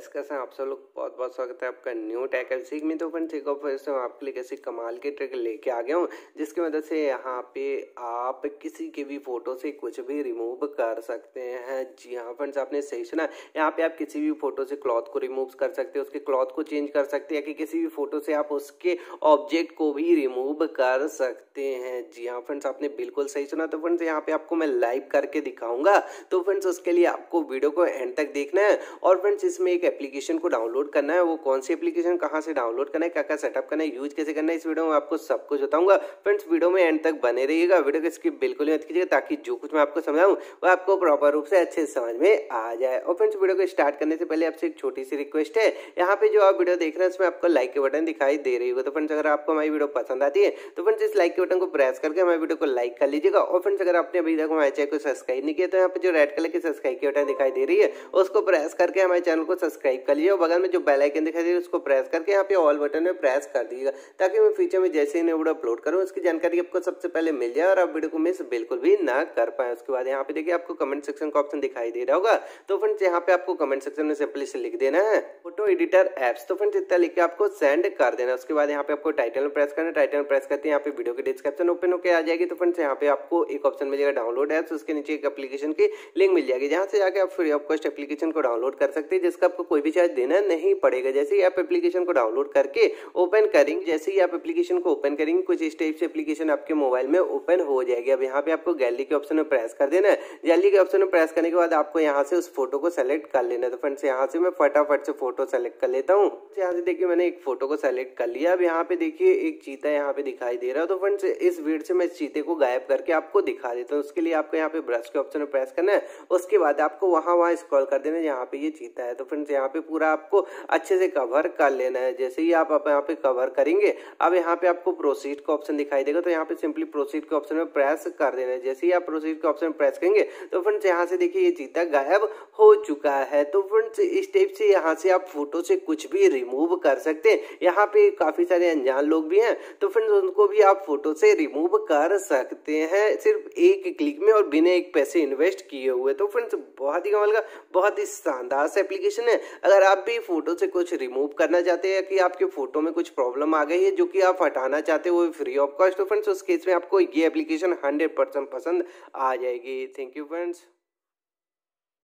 guys कैसे हैं आप सब लोग बहुत बहुत स्वागत है आपका न्यू टैकल सीख में तो फ्रेंड्स ठीक ऑफ तो आपके लिए कैसे कमाल के ट्रिक लेके आ गया हूँ जिसकी मदद से यहाँ पे आप किसी के भी फोटो से कुछ भी रिमूव कर सकते हैं जी हाँ फ्रेंड्स आपने सही सुना यहाँ पे आप किसी भी फोटो से क्लॉथ को रिमूव कर सकते हैं उसके क्लॉथ को चेंज कर सकते हैं कि किसी भी फोटो से आप उसके ऑब्जेक्ट को भी रिमूव कर सकते हैं जी हाँ फ्रेंड्स आपने बिल्कुल सही सुना तो फ्रेंड्स यहाँ पे आपको मैं लाइव करके दिखाऊंगा तो फ्रेंड्स उसके लिए आपको वीडियो को एंड तक देखना है और फ्रेंड्स इसमें एक एप्लीकेशन को डाउनलोड करना है वो कौन सी एप्लीकेशन कहाँ से डाउनलोड करना है क्या क्या सेटअप करना है यूज कैसे करना है इस वीडियो में आपको सब कुछ बताऊंगा फ्रेंड्स वीडियो में एंड तक बने रहिएगा वीडियो को स्किप बिल्कुल मत कीजिएगा ताकि जो कुछ मैं आपको समझाऊँ वो आपको प्रॉपर रूप से अच्छे समझ में आ जाए और फ्रेंड्स वीडियो को स्टार्ट करने से पहले आपसे एक छोटी सी रिक्वेस्ट है यहाँ पे जो आप वीडियो देख रहे हैं उसमें आपको लाइक के बटन दिखाई दे रही होगा तो फ्रेंड्स अगर आपको हमारी वीडियो पसंद आती है तो फ्रेंड्स इस लाइक के बटन को प्रेस करके हमारे वीडियो को लाइक कर लीजिएगा और फ्रेंड्स अगर आपने अभी तक हमारे चैनल को सब्सक्राइब नहीं किया तो यहाँ पर जो रेड कलर की सब्सक्राइब की बटन दिखाई दे रही है उसको प्रेस करके हमारे चैनल को सब्सक्राइब सब्सक्राइब कर लीजिए और बगल में जो बेल आइकन दिखाई दे रही है उसको प्रेस करके यहाँ पे ऑल बटन में प्रेस कर दीजिएगा ताकि मैं फ्यूचर में जैसे ही वीडियो अपलोड करूँ उसकी जानकारी आपको सबसे पहले मिल जाए और आप वीडियो को मिस बिल्कुल भी ना कर पाए उसके बाद यहाँ पे देखिए आपको कमेंट सेक्शन का ऑप्शन दिखाई दे रहा होगा तो फ्रेंड्स यहाँ पे आपको कमेंट सेक्शन में सिंपली से लिख देना है फोटो एडिटर एप्स तो फ्रेंड्स इतना लिख के आपको सेंड कर देना उसके बाद यहाँ पे आपको टाइटल में प्रेस करना टाइटल में प्रेस करते हैं यहाँ पे वीडियो के डिस्क्रिप्शन ओपन होकर आ जाएगी तो फ्रेंड्स यहाँ पे आपको एक ऑप्शन मिल जाएगा डाउनलोड एप्स उसके नीचे एक एप्लीकेशन की लिंक मिल जाएगी जहाँ से जाकर आप फ्री ऑफ कॉस्ट एप्लीकेशन को डाउनलोड कर सकते हैं जिसका आपको कोई भी चार्ज देना नहीं पड़ेगा जैसे ही आप एप्लीकेशन को डाउनलोड करके ओपन करेंगे जैसे ही आप एप्लीकेशन को ओपन करेंगे कुछ इस टाइप से एप्लीकेशन आपके मोबाइल में ओपन हो जाएगी अब यहाँ पे आपको गैलरी के ऑप्शन में प्रेस कर देना है गैलरी के ऑप्शन में प्रेस करने के बाद आपको यहाँ से उस फोटो को सेलेक्ट कर लेना है तो फ्रेंड्स यहाँ से मैं फटाफट से फोटो सेलेक्ट कर लेता हूँ यहाँ से देखिए मैंने एक फोटो को सेलेक्ट कर लिया अब यहाँ पे देखिए एक चीता यहाँ पे दिखाई दे रहा है तो फ्रेंड्स इस वीड से मैं चीते को गायब करके आपको दिखा देता हूँ उसके लिए आपको यहाँ पे ब्रश के ऑप्शन में प्रेस करना है उसके बाद आपको वहाँ वहाँ स्क्रॉल कर देना है यहाँ पे ये चीता है तो फ्रेंड्स यहाँ पे पूरा आपको अच्छे से कवर कर लेना है जैसे ही आप यहाँ पे कवर करेंगे अब यहाँ पे आपको प्रोसीड का ऑप्शन दिखाई देगा तो यहाँ पे सिंपली प्रोसीड के ऑप्शन में प्रेस कर देना है जैसे ही आप प्रोसीड के ऑप्शन में प्रेस करेंगे तो फ्रेंड्स यहाँ से देखिए ये चीता गायब हो चुका है तो फ्रेंड्स इस टाइप से यहाँ से आप फोटो से कुछ भी रिमूव कर सकते हैं यहाँ पे काफी सारे अनजान लोग भी हैं तो फ्रेंड्स उनको भी आप फोटो से रिमूव कर सकते हैं सिर्फ एक क्लिक में और बिना एक पैसे इन्वेस्ट किए हुए तो फ्रेंड्स बहुत ही कमल का बहुत ही शानदार एप्लीकेशन है अगर आप भी फोटो से कुछ रिमूव करना चाहते हैं या कि आपके फोटो में कुछ प्रॉब्लम आ गई है जो कि आप हटाना चाहते हो फ्री ऑफ कॉस्ट तो फ्रेंड्स उस केस में आपको ये एप्लीकेशन हंड्रेड पसंद आ जाएगी थैंक यू फ्रेंड्स